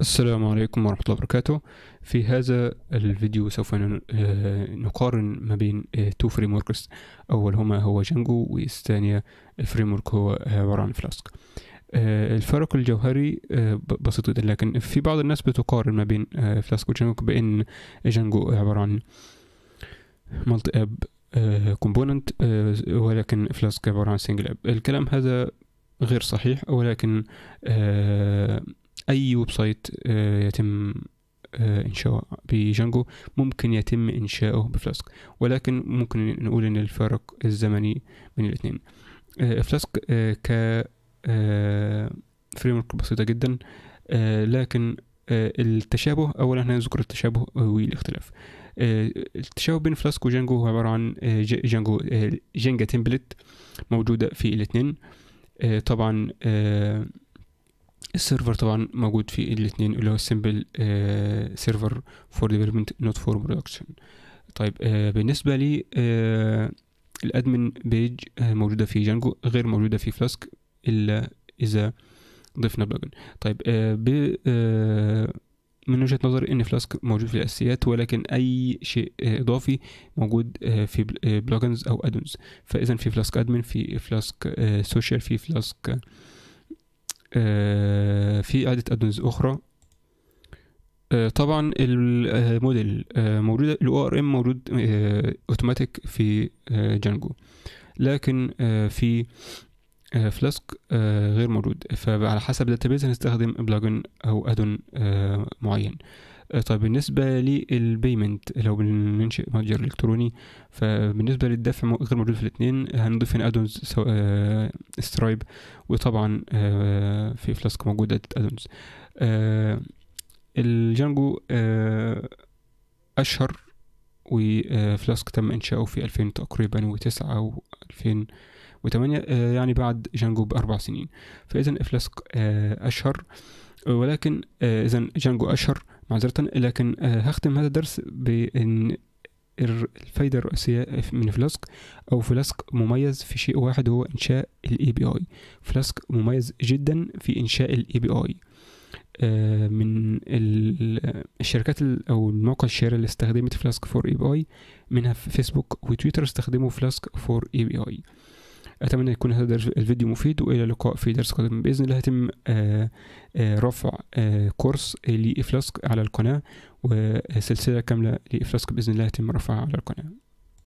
السلام عليكم ورحمة الله وبركاته في هذا الفيديو سوف آه، نقارن ما بين تو فريم وركس أولهما هو جانجو والثانية فريم ورك هو آه، عبارة عن فلاسك آه، الفرق الجوهري بسيط جدا لكن في بعض الناس بتقارن ما بين فلاسك وجانجو بأن جانجو عبارة عن مالتي اب كومبوننت ولكن فلاسك عبارة عن سنجل اب الكلام هذا غير صحيح ولكن اي ويب سايت آه، يتم آه، انشاؤه بجانجو ممكن يتم انشاؤه بفلاسك ولكن ممكن نقول ان الفارق الزمني بين الاثنين آه، فلاسك ك فريم ورك بسيطه جدا لكن التشابه اولا هنذكر التشابه والاختلاف التشابه بين فلاسك وجانجو هو عباره عن جانجو جانجا تمبلت موجوده في الاثنين طبعا السيرفر طبعا موجود في الاثنين اللي هو السمبل سيرفر فور ديفلوبمنت نوت فور برودكشن طيب آه بالنسبه لي آه الادمن بيج آه موجوده في جانجو غير موجوده في فلاسك الا اذا ضفنا بلجن طيب آه ب آه من وجهه نظري ان فلاسك موجود في الاساسيات ولكن اي شيء آه، اضافي موجود آه، في بلوجنز آه، او ادونز فاذا في فلاسك ادمن في فلاسك سوشيال في فلاسك آه، في عدة ادونز اخرى آه، طبعا الموديل آه، موجود الـ ORM موجود اوتوماتيك في جانجو لكن في فلاسك غير موجود فعلى حسب الداتابيز هنستخدم بلاجن او ادون معين آه، طيب بالنسبه للبيمنت لو بننشئ متجر الكتروني فبالنسبه للدفع غير موجود في الاثنين هنضيف هنا ادونز آه... سترايب وطبعا آه، في فلاسك موجوده ادونز آه، الجانجو اشهر وفلاسك تم انشاؤه في 2000 تقريبا و9 او 2008 يعني بعد جانجو باربع سنين فاذا فلاسك اشهر ولكن اذا جانجو اشهر معذرة لكن آه، هختم هذا الدرس بأن الفايدة الرئيسية من فلاسك أو فلاسك مميز في شيء واحد هو إنشاء الاي بي اي فلاسك مميز جدا في إنشاء الاي بي اي آه، من الشركات او الموقع الشهيرة اللي استخدمت فلاسك فور اي بي اي منها فيسبوك وتويتر استخدموا فلاسك فور اي بي اي أتمنى يكون هذا الفيديو مفيد وإلى اللقاء في درس قادم بإذن الله هيتم آه، آه، رفع آه، كورس لإفلاسك على القناة وسلسلة كاملة لإفلاسك بإذن الله هيتم رفعها على القناة